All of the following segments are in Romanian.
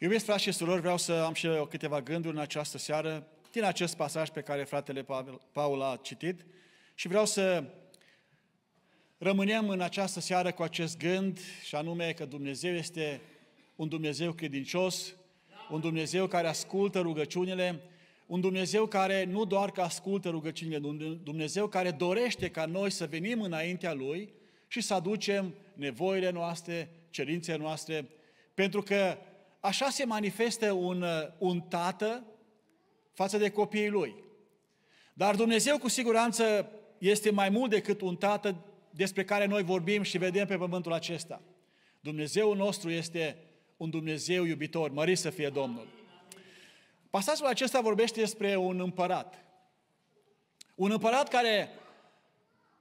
Iubiți frați și surori, vreau să am și eu câteva gânduri în această seară din acest pasaj pe care fratele Paul a citit și vreau să rămânem în această seară cu acest gând și anume că Dumnezeu este un Dumnezeu credincios, un Dumnezeu care ascultă rugăciunile un Dumnezeu care nu doar că ascultă rugăciunile, un Dumnezeu care dorește ca noi să venim înaintea Lui și să aducem nevoile noastre, cerințele noastre, pentru că așa se manifestă un, un tată față de copiii lui. Dar Dumnezeu cu siguranță este mai mult decât un tată despre care noi vorbim și vedem pe pământul acesta. Dumnezeul nostru este un Dumnezeu iubitor, mărit să fie Domnul. Pasajul acesta vorbește despre un împărat. Un împărat care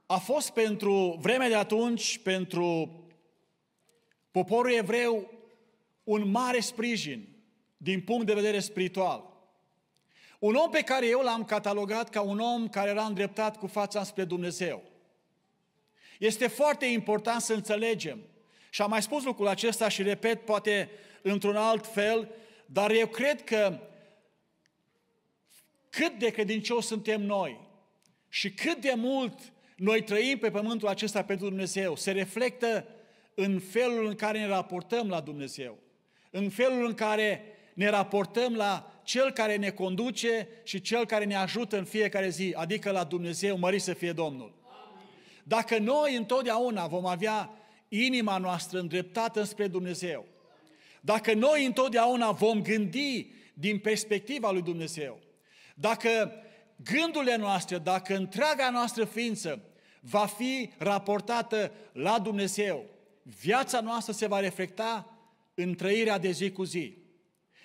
a fost pentru vremea de atunci, pentru poporul evreu, un mare sprijin din punct de vedere spiritual. Un om pe care eu l-am catalogat ca un om care era îndreptat cu fața spre Dumnezeu. Este foarte important să înțelegem, și am mai spus lucrul acesta și repet, poate într-un alt fel, dar eu cred că cât de credincioși suntem noi și cât de mult noi trăim pe pământul acesta pentru Dumnezeu, se reflectă în felul în care ne raportăm la Dumnezeu, în felul în care ne raportăm la Cel care ne conduce și Cel care ne ajută în fiecare zi, adică la Dumnezeu, mări să fie Domnul. Dacă noi întotdeauna vom avea inima noastră îndreptată spre Dumnezeu, dacă noi întotdeauna vom gândi din perspectiva lui Dumnezeu, dacă gândurile noastre, dacă întreaga noastră ființă va fi raportată la Dumnezeu, viața noastră se va reflecta în trăirea de zi cu zi.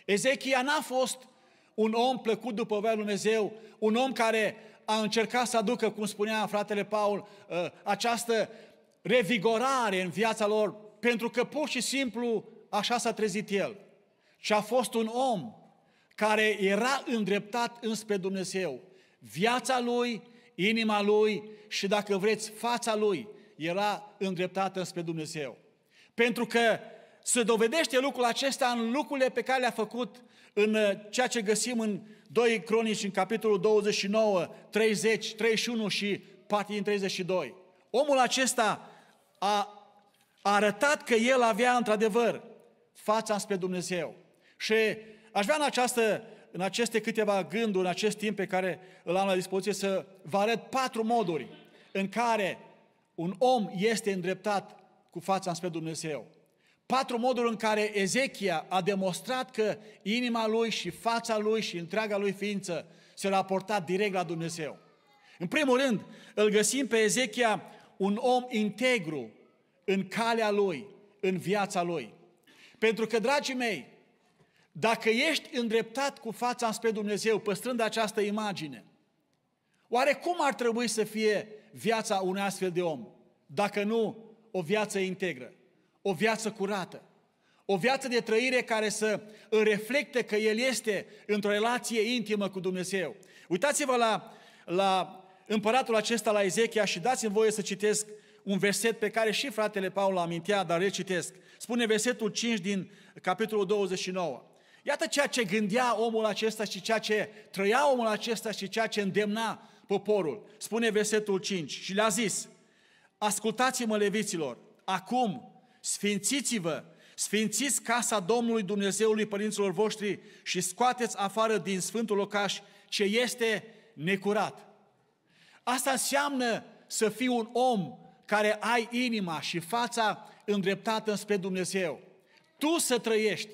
Ezechia n-a fost un om plăcut după voia lui Dumnezeu, un om care a încercat să aducă, cum spunea fratele Paul, ă, această revigorare în viața lor, pentru că pur și simplu așa s-a trezit el. Și a fost un om care era îndreptat înspre Dumnezeu. Viața lui, inima lui și, dacă vreți, fața lui era îndreptată înspre Dumnezeu. Pentru că se dovedește lucrul acesta în lucrurile pe care le-a făcut în uh, ceea ce găsim în 2 Cronici, în capitolul 29, 30, 31 și partii din 32. Omul acesta a arătat că el avea într-adevăr fața spre Dumnezeu. Și aș vrea în, această, în aceste câteva gânduri, în acest timp pe care îl am la dispoziție, să vă arăt patru moduri în care un om este îndreptat cu fața înspre Dumnezeu. Patru moduri în care Ezechia a demonstrat că inima lui și fața lui și întreaga lui ființă se raporta direct la Dumnezeu. În primul rând, îl găsim pe Ezechia un om integru în calea lui, în viața lui. Pentru că, dragii mei, dacă ești îndreptat cu fața spre Dumnezeu, păstrând această imagine, oare cum ar trebui să fie viața unui astfel de om? Dacă nu, o viață integră, o viață curată, o viață de trăire care să îl reflecte că el este într-o relație intimă cu Dumnezeu. Uitați-vă la, la împăratul acesta, la Ezechia și dați-mi voie să citesc un verset pe care și fratele Paul l-am amintea, dar recitesc. Spune versetul 5 din capitolul 29. Iată ceea ce gândea omul acesta și ceea ce trăia omul acesta și ceea ce îndemna poporul. Spune versetul 5 și le-a zis, ascultați-mă leviților, acum sfințiți-vă, sfințiți casa Domnului Dumnezeului părinților voștri și scoateți afară din sfântul locaș ce este necurat. Asta înseamnă să fii un om care ai inima și fața îndreptată spre Dumnezeu. Tu să trăiești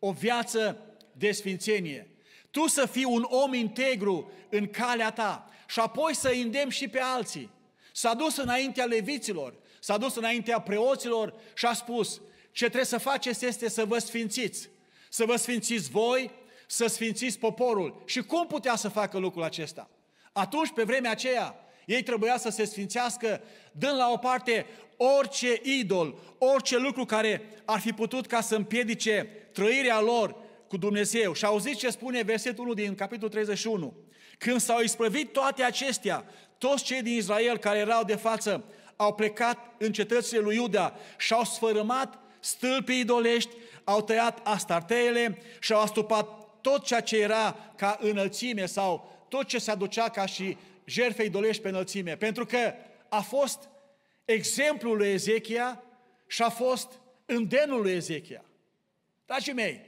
o viață de sfințenie. Tu să fii un om integru în calea ta și apoi să îndemn și pe alții. S-a dus înaintea leviților, s-a dus înaintea preoților și a spus ce trebuie să faceți este să vă sfințiți, să vă sfințiți voi, să sfințiți poporul. Și cum putea să facă lucrul acesta? Atunci, pe vremea aceea, ei trebuia să se sfințească dând la o parte orice idol, orice lucru care ar fi putut ca să împiedice trăirea lor cu Dumnezeu. Și auziți ce spune versetul 1 din capitolul 31. Când s-au isprăvit toate acestea, toți cei din Israel care erau de față au plecat în cetățile lui Iuda și au sfărâmat stâlpii idolești, au tăiat astarteele și au astupat tot ceea ce era ca înălțime sau tot ce se aducea ca și jertfei idolești pe înălțime, pentru că a fost exemplul lui Ezechia și a fost îndemnul lui Ezechia. Dragii mei,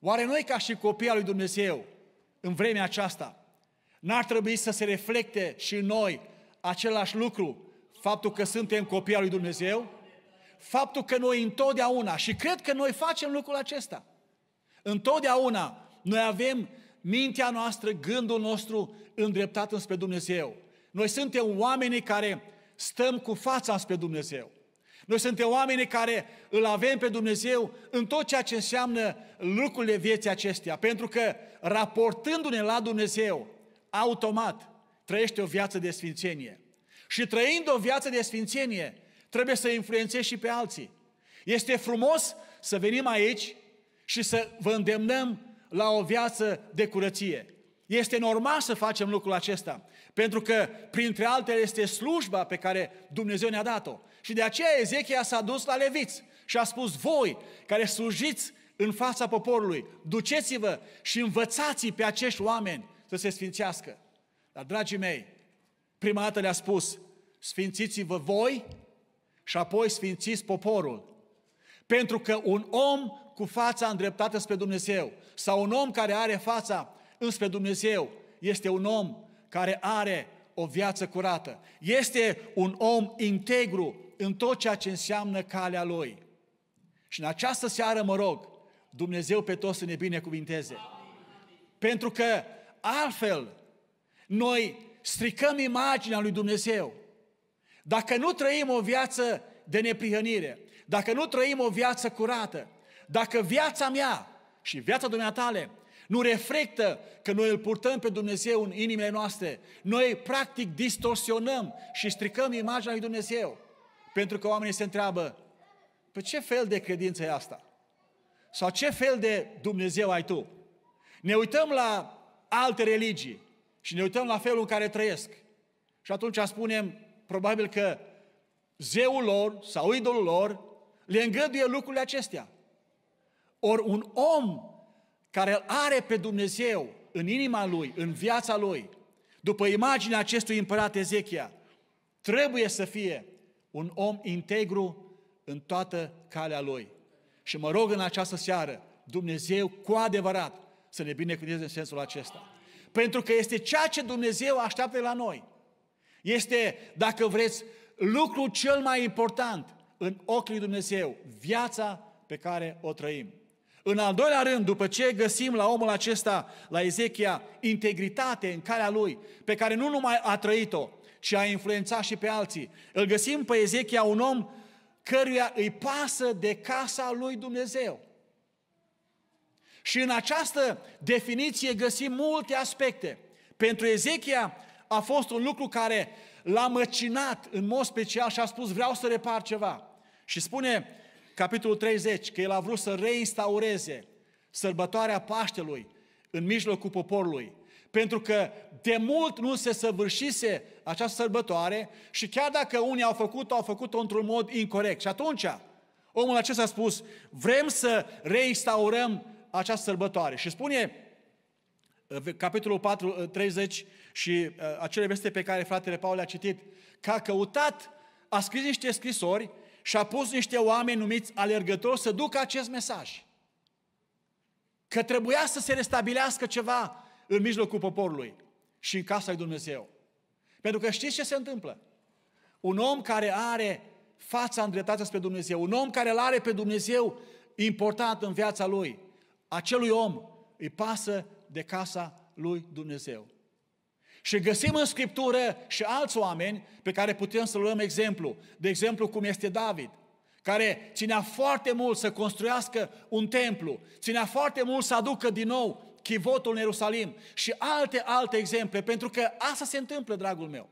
oare noi ca și copii al lui Dumnezeu, în vremea aceasta, n-ar trebui să se reflecte și noi același lucru, faptul că suntem copii al lui Dumnezeu? Faptul că noi întotdeauna, și cred că noi facem lucrul acesta, întotdeauna noi avem mintea noastră, gândul nostru îndreptat înspre Dumnezeu. Noi suntem oamenii care stăm cu fața înspre Dumnezeu. Noi suntem oamenii care îl avem pe Dumnezeu în tot ceea ce înseamnă lucrurile vieții acestea. Pentru că raportându-ne la Dumnezeu, automat trăiește o viață de sfințenie. Și trăind o viață de sfințenie, trebuie să influențezi și pe alții. Este frumos să venim aici și să vă îndemnăm la o viață de curăție. Este normal să facem lucrul acesta, pentru că, printre altele, este slujba pe care Dumnezeu ne-a dat-o. Și de aceea Ezechia s-a dus la leviți și a spus, voi care slujiți în fața poporului, duceți-vă și învățați pe acești oameni să se sfințească. Dar, dragii mei, prima dată le-a spus, sfințiți-vă voi și apoi sfințiți poporul. Pentru că un om cu fața îndreptată spre Dumnezeu sau un om care are fața înspre Dumnezeu este un om care are o viață curată. Este un om integru în tot ceea ce înseamnă calea lui. Și în această seară mă rog, Dumnezeu pe toți să ne binecuvinteze. Pentru că altfel noi stricăm imaginea lui Dumnezeu. Dacă nu trăim o viață de neprihănire, dacă nu trăim o viață curată, dacă viața mea și viața dumneatale nu reflectă că noi îl purtăm pe Dumnezeu în inimile noastre, noi practic distorsionăm și stricăm imaginea lui Dumnezeu. Pentru că oamenii se întreabă, pe păi ce fel de credință e asta? Sau ce fel de Dumnezeu ai tu? Ne uităm la alte religii și ne uităm la felul în care trăiesc. Și atunci spunem, probabil că zeul lor sau idolul lor le îngăduie lucrurile acestea. Ori un om care îl are pe Dumnezeu în inima lui, în viața lui, după imaginea acestui împărat Ezechia, trebuie să fie un om integru în toată calea lui. Și mă rog în această seară, Dumnezeu cu adevărat să ne binecuvânteze în sensul acesta. Pentru că este ceea ce Dumnezeu așteaptă la noi. Este, dacă vreți, lucrul cel mai important în ochii lui Dumnezeu, viața pe care o trăim. În al doilea rând, după ce găsim la omul acesta, la Ezechia, integritate în calea lui, pe care nu numai a trăit-o, ci a influențat și pe alții, îl găsim pe Ezechia un om căruia îi pasă de casa lui Dumnezeu. Și în această definiție găsim multe aspecte. Pentru Ezechia a fost un lucru care l-a măcinat în mod special și a spus vreau să repar ceva. Și spune capitolul 30, că el a vrut să reinstaureze sărbătoarea Paștelui în mijlocul poporului. Pentru că de mult nu se săvârșise această sărbătoare și chiar dacă unii au făcut-o, au făcut-o într-un mod incorrect. Și atunci, omul acesta a spus, vrem să reinstaurăm această sărbătoare. Și spune uh, capitolul 4, 30 uh, și uh, acele veste pe care fratele Paul le-a citit, că a căutat, a scris niște scrisori și a pus niște oameni numiți alergători să ducă acest mesaj. Că trebuia să se restabilească ceva în mijlocul poporului și în casa lui Dumnezeu. Pentru că știți ce se întâmplă? Un om care are fața îndreptată spre Dumnezeu, un om care îl are pe Dumnezeu important în viața lui, acelui om îi pasă de casa lui Dumnezeu. Și găsim în Scriptură și alți oameni pe care putem să luăm exemplu. De exemplu, cum este David, care ținea foarte mult să construiască un templu, ținea foarte mult să aducă din nou chivotul în Ierusalim și alte, alte exemple, pentru că asta se întâmplă, dragul meu.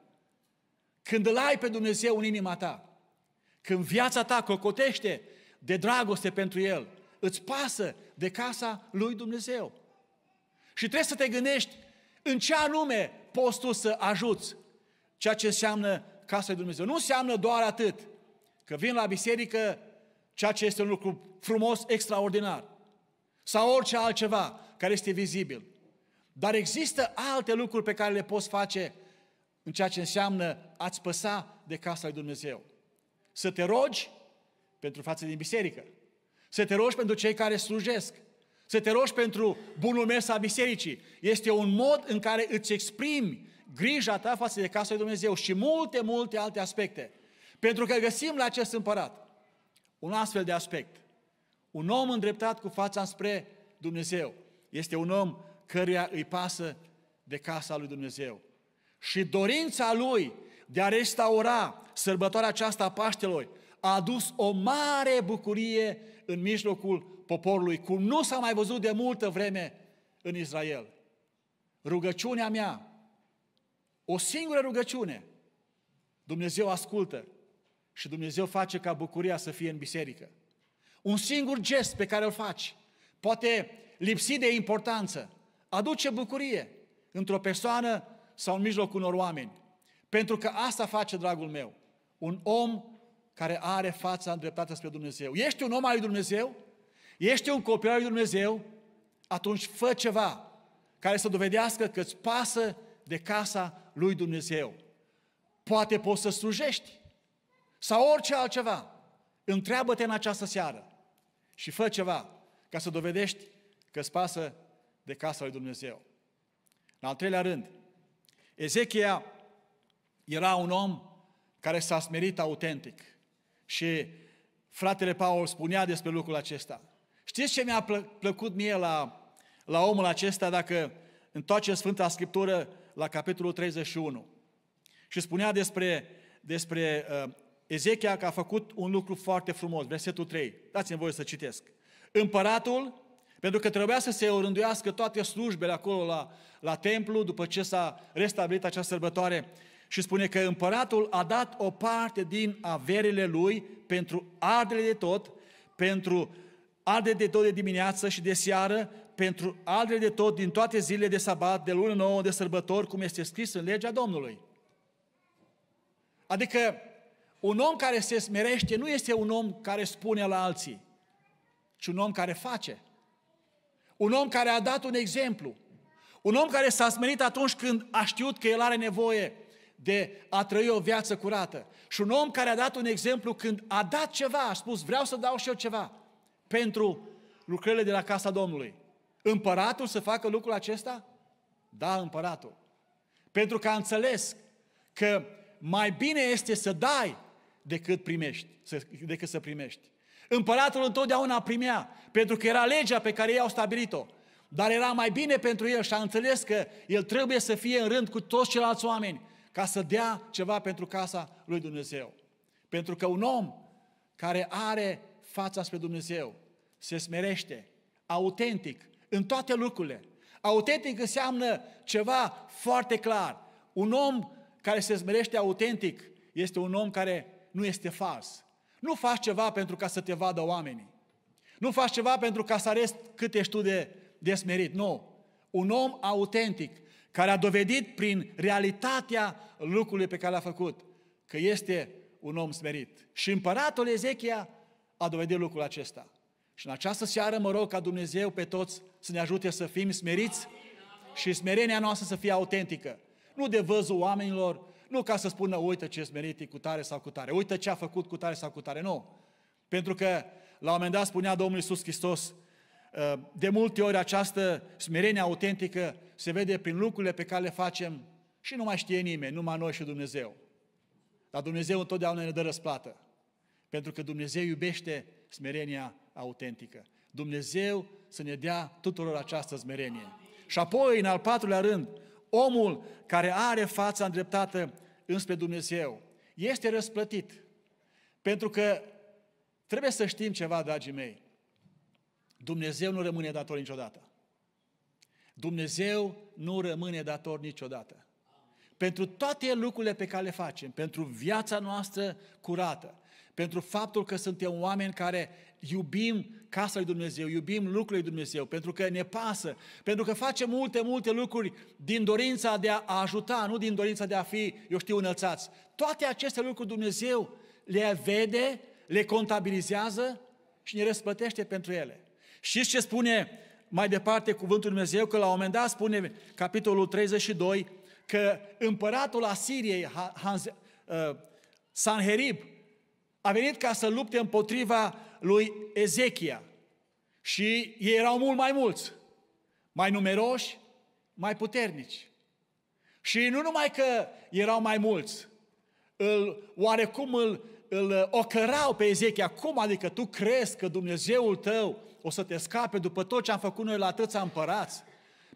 Când îl ai pe Dumnezeu în inima ta, când viața ta cocotește de dragoste pentru El, îți pasă de casa lui Dumnezeu. Și trebuie să te gândești în ce anume poți tu să ajuți ceea ce înseamnă casa lui Dumnezeu. Nu înseamnă doar atât, că vin la biserică, ceea ce este un lucru frumos, extraordinar, sau orice altceva care este vizibil. Dar există alte lucruri pe care le poți face în ceea ce înseamnă a-ți păsa de casa lui Dumnezeu. Să te rogi pentru față din biserică. Să te rogi pentru cei care slujesc. Să te rogi pentru bunul mers al bisericii. Este un mod în care îți exprimi grija ta față de casa lui Dumnezeu și multe, multe alte aspecte. Pentru că găsim la acest împărat un astfel de aspect. Un om îndreptat cu fața spre Dumnezeu este un om căruia îi pasă de casa lui Dumnezeu. Și dorința lui de a restaura sărbătoarea aceasta a Paștelor a adus o mare bucurie în mijlocul poporului, cum nu s-a mai văzut de multă vreme în Israel. Rugăciunea mea, o singură rugăciune, Dumnezeu ascultă și Dumnezeu face ca bucuria să fie în biserică. Un singur gest pe care îl faci, poate lipsi de importanță, aduce bucurie într-o persoană sau în mijlocul unor oameni. Pentru că asta face, dragul meu, un om care are fața îndreptată spre Dumnezeu. Ești un om al lui Dumnezeu? ești un copil al lui Dumnezeu, atunci fă ceva care să dovedească că îți pasă de casa lui Dumnezeu. Poate poți să slujești sau orice altceva. Întreabă-te în această seară și fă ceva ca să dovedești că îți pasă de casa lui Dumnezeu. În al treilea rând, Ezechia era un om care s-a smerit autentic și fratele Paul spunea despre lucrul acesta. Știți ce mi-a plă- plăcut mie la, la omul acesta dacă întoarce Sfânta Scriptură la capitolul 31? Și spunea despre, despre uh, Ezechia că a făcut un lucru foarte frumos, versetul 3. Dați-mi voie să citesc. Împăratul, pentru că trebuia să se orânduiască toate slujbele acolo la, la templu, după ce s-a restabilit acea sărbătoare, și spune că împăratul a dat o parte din averile lui pentru ardele de tot, pentru arde de tot de dimineață și de seară, pentru arde de tot din toate zilele de sabat, de lună nouă, de sărbători, cum este scris în legea Domnului. Adică un om care se smerește nu este un om care spune la alții, ci un om care face. Un om care a dat un exemplu. Un om care s-a smerit atunci când a știut că el are nevoie de a trăi o viață curată. Și un om care a dat un exemplu când a dat ceva, a spus vreau să dau și eu ceva pentru lucrările de la casa Domnului. Împăratul să facă lucrul acesta? Da, împăratul. Pentru că a înțeles că mai bine este să dai decât, primești, să, decât să primești. Împăratul întotdeauna primea, pentru că era legea pe care ei au stabilit-o. Dar era mai bine pentru el și a înțeles că el trebuie să fie în rând cu toți ceilalți oameni ca să dea ceva pentru casa lui Dumnezeu. Pentru că un om care are fața spre Dumnezeu, se smerește, autentic, în toate lucrurile. Autentic înseamnă ceva foarte clar. Un om care se smerește autentic este un om care nu este fals. Nu faci ceva pentru ca să te vadă oamenii. Nu faci ceva pentru ca să arăți cât ești tu de, de smerit. Nu. Un om autentic, care a dovedit prin realitatea lucrului pe care l a făcut, că este un om smerit. Și împăratul Ezechia a dovedit lucrul acesta. Și în această seară mă rog ca Dumnezeu pe toți să ne ajute să fim smeriți și smerenia noastră să fie autentică. Nu de văzul oamenilor, nu ca să spună, uite ce smerit e cu tare sau cu tare, uite ce a făcut cu tare sau cu tare, nu. Pentru că la un moment dat spunea Domnul Iisus Hristos, uh, de multe ori această smerenie autentică se vede prin lucrurile pe care le facem și nu mai știe nimeni, numai noi și Dumnezeu. Dar Dumnezeu întotdeauna ne dă răsplată. Pentru că Dumnezeu iubește smerenia autentică. Dumnezeu să ne dea tuturor această smerenie. Și apoi, în al patrulea rând, omul care are fața îndreptată înspre Dumnezeu este răsplătit. Pentru că trebuie să știm ceva, dragii mei. Dumnezeu nu rămâne dator niciodată. Dumnezeu nu rămâne dator niciodată. Pentru toate lucrurile pe care le facem, pentru viața noastră curată, pentru faptul că suntem oameni care iubim casa lui Dumnezeu, iubim lucrurile lui Dumnezeu, pentru că ne pasă, pentru că facem multe, multe lucruri din dorința de a ajuta, nu din dorința de a fi, eu știu, înălțați. Toate aceste lucruri Dumnezeu le vede, le contabilizează și ne răspătește pentru ele. Și ce spune mai departe cuvântul Dumnezeu? Că la un moment dat spune, capitolul 32, că împăratul Asiriei, uh, Sanherib, a venit ca să lupte împotriva lui Ezechia. Și ei erau mult mai mulți, mai numeroși, mai puternici. Și nu numai că erau mai mulți, îl, oarecum îl, îl ocărau pe Ezechia. Cum adică tu crezi că Dumnezeul tău o să te scape după tot ce am făcut noi la atâția împărați?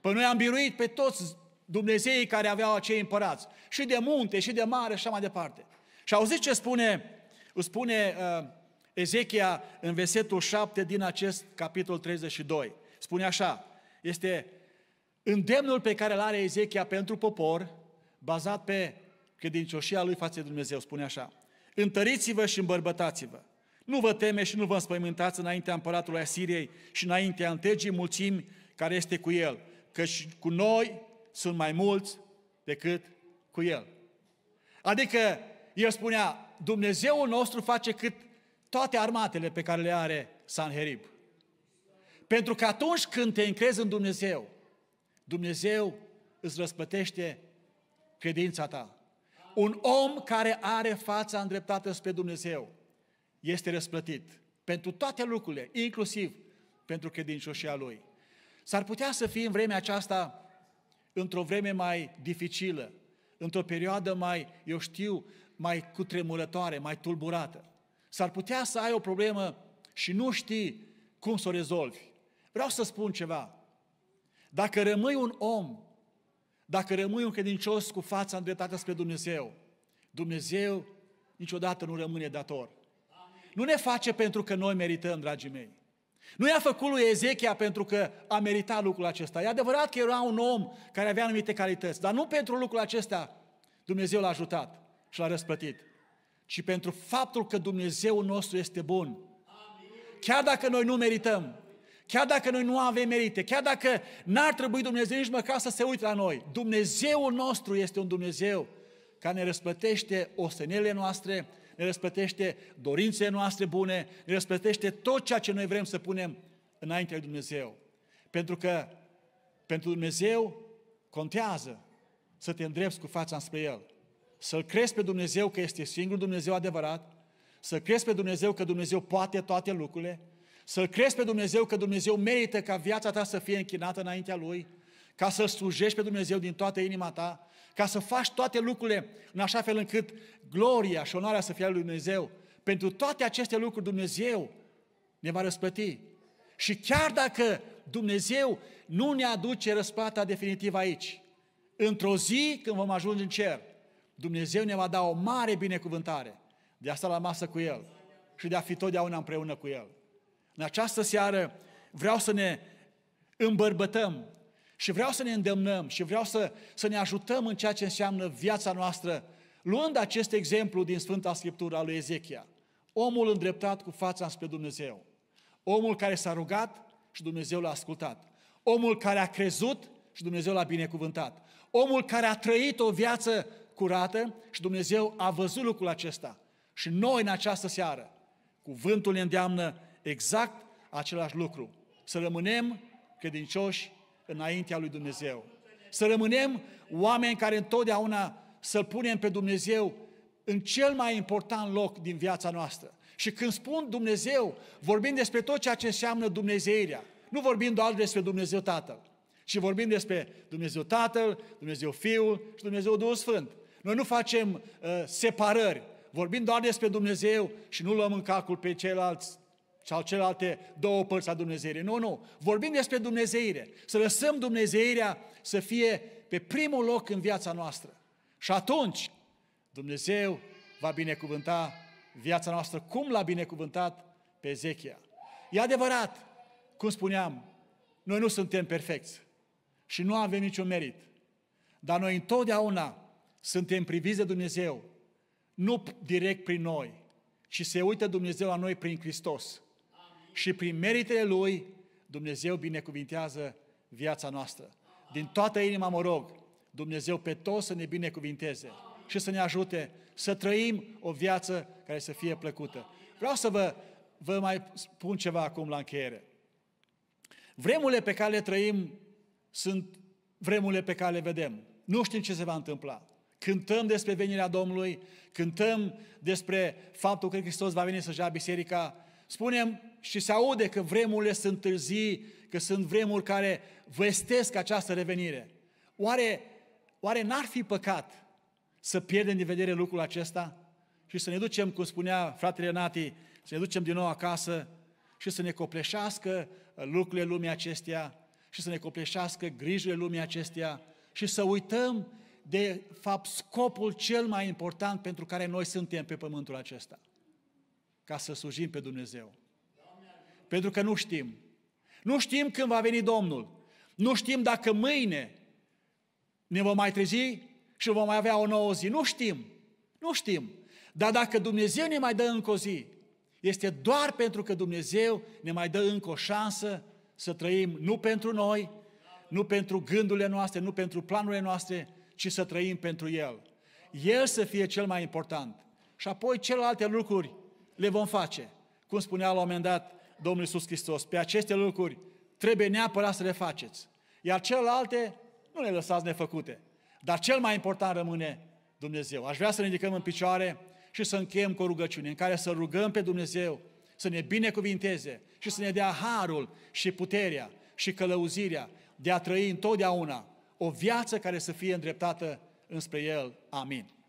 Păi noi am biruit pe toți Dumnezeii care aveau acei împărați. Și de munte, și de mare, și așa mai departe. Și auziți ce spune Spune uh, Ezechia în versetul 7 din acest capitol 32. Spune așa, este îndemnul pe care îl are Ezechia pentru popor, bazat pe credincioșia lui față de Dumnezeu, spune așa. Întăriți-vă și îmbărbătați-vă. Nu vă teme și nu vă înspăimântați înaintea împăratului Asiriei și înaintea întregii mulțimi care este cu el, căci cu noi sunt mai mulți decât cu el. Adică el spunea, Dumnezeul nostru face cât toate armatele pe care le are Sanherib. Pentru că atunci când te încrezi în Dumnezeu, Dumnezeu îți răspătește credința ta. Un om care are fața îndreptată spre Dumnezeu este răsplătit pentru toate lucrurile, inclusiv pentru credincioșia lui. S-ar putea să fie în vremea aceasta într-o vreme mai dificilă, într-o perioadă mai, eu știu, mai cutremurătoare, mai tulburată. S-ar putea să ai o problemă și nu știi cum să o rezolvi. Vreau să spun ceva. Dacă rămâi un om, dacă rămâi un credincios cu fața îndreptată spre Dumnezeu, Dumnezeu niciodată nu rămâne dator. Nu ne face pentru că noi merităm, dragii mei. Nu i-a făcut lui Ezechia pentru că a meritat lucrul acesta. E adevărat că era un om care avea anumite calități, dar nu pentru lucrul acesta Dumnezeu l-a ajutat și l-a răsplătit, ci pentru faptul că Dumnezeu nostru este bun. Chiar dacă noi nu merităm, chiar dacă noi nu avem merite, chiar dacă n-ar trebui Dumnezeu nici măcar să se uite la noi, Dumnezeul nostru este un Dumnezeu care ne răsplătește ostenele noastre, ne răsplătește dorințele noastre bune, ne răsplătește tot ceea ce noi vrem să punem înaintea lui Dumnezeu. Pentru că pentru Dumnezeu contează să te îndrepți cu fața spre El. Să-L crezi pe Dumnezeu că este singurul Dumnezeu adevărat, să crezi pe Dumnezeu că Dumnezeu poate toate lucrurile, să-L crezi pe Dumnezeu că Dumnezeu merită ca viața ta să fie închinată înaintea Lui, ca să slujești pe Dumnezeu din toată inima ta, ca să faci toate lucrurile în așa fel încât gloria și onoarea să fie a lui Dumnezeu. Pentru toate aceste lucruri Dumnezeu ne va răspăti. Și chiar dacă Dumnezeu nu ne aduce răsplata definitivă aici, într-o zi când vom ajunge în cer, Dumnezeu ne va da o mare binecuvântare de a sta la masă cu El și de a fi totdeauna împreună cu El. În această seară vreau să ne îmbărbătăm și vreau să ne îndemnăm și vreau să, să ne ajutăm în ceea ce înseamnă viața noastră, luând acest exemplu din Sfânta Scriptură a lui Ezechia. Omul îndreptat cu fața spre Dumnezeu. Omul care s-a rugat și Dumnezeu l-a ascultat. Omul care a crezut și Dumnezeu l-a binecuvântat. Omul care a trăit o viață curată și Dumnezeu a văzut lucrul acesta. Și noi în această seară, cuvântul ne îndeamnă exact același lucru. Să rămânem credincioși înaintea lui Dumnezeu. Să rămânem oameni care întotdeauna să-L punem pe Dumnezeu în cel mai important loc din viața noastră. Și când spun Dumnezeu, vorbim despre tot ceea ce înseamnă Dumnezeirea. Nu vorbim doar despre Dumnezeu Tatăl, ci vorbim despre Dumnezeu Tatăl, Dumnezeu Fiul și Dumnezeu Duhul Sfânt. Noi nu facem uh, separări, vorbim doar despre Dumnezeu și nu luăm în calcul pe ceilalți sau celelalte două părți a Dumnezeirii. Nu, nu. Vorbim despre Dumnezeire. Să lăsăm Dumnezeirea să fie pe primul loc în viața noastră. Și atunci Dumnezeu va binecuvânta viața noastră cum l-a binecuvântat pe Ezechia. E adevărat, cum spuneam, noi nu suntem perfecți și nu avem niciun merit. Dar noi întotdeauna suntem priviți de Dumnezeu, nu direct prin noi, ci se uită Dumnezeu la noi prin Hristos. Amin. Și prin meritele Lui, Dumnezeu binecuvintează viața noastră. Din toată inima mă rog, Dumnezeu pe toți să ne binecuvinteze și să ne ajute să trăim o viață care să fie plăcută. Vreau să vă, vă mai spun ceva acum la încheiere. Vremurile pe care le trăim sunt vremurile pe care le vedem. Nu știm ce se va întâmpla. Cântăm despre venirea Domnului, cântăm despre faptul că Hristos va veni să-și ia biserica, spunem și se aude că vremurile sunt târzii, că sunt vremuri care vestesc această revenire. Oare, oare n-ar fi păcat să pierdem din vedere lucrul acesta și să ne ducem, cum spunea fratele Nati, să ne ducem din nou acasă și să ne copleșească uh, lucrurile lumii acesteia și să ne copleșească grijile lumii acesteia și să uităm de fapt scopul cel mai important pentru care noi suntem pe pământul acesta. Ca să slujim pe Dumnezeu. Pentru că nu știm. Nu știm când va veni Domnul. Nu știm dacă mâine ne vom mai trezi și vom mai avea o nouă zi. Nu știm. Nu știm. Dar dacă Dumnezeu ne mai dă încă o zi, este doar pentru că Dumnezeu ne mai dă încă o șansă să trăim nu pentru noi, nu pentru gândurile noastre, nu pentru planurile noastre, ci să trăim pentru El. El să fie cel mai important. Și apoi celelalte lucruri le vom face. Cum spunea la un moment dat Domnul Iisus Hristos, pe aceste lucruri trebuie neapărat să le faceți. Iar celelalte nu le lăsați nefăcute. Dar cel mai important rămâne Dumnezeu. Aș vrea să ne ridicăm în picioare și să încheiem cu o rugăciune în care să rugăm pe Dumnezeu să ne binecuvinteze și să ne dea harul și puterea și călăuzirea de a trăi întotdeauna o viață care să fie îndreptată înspre El. Amin.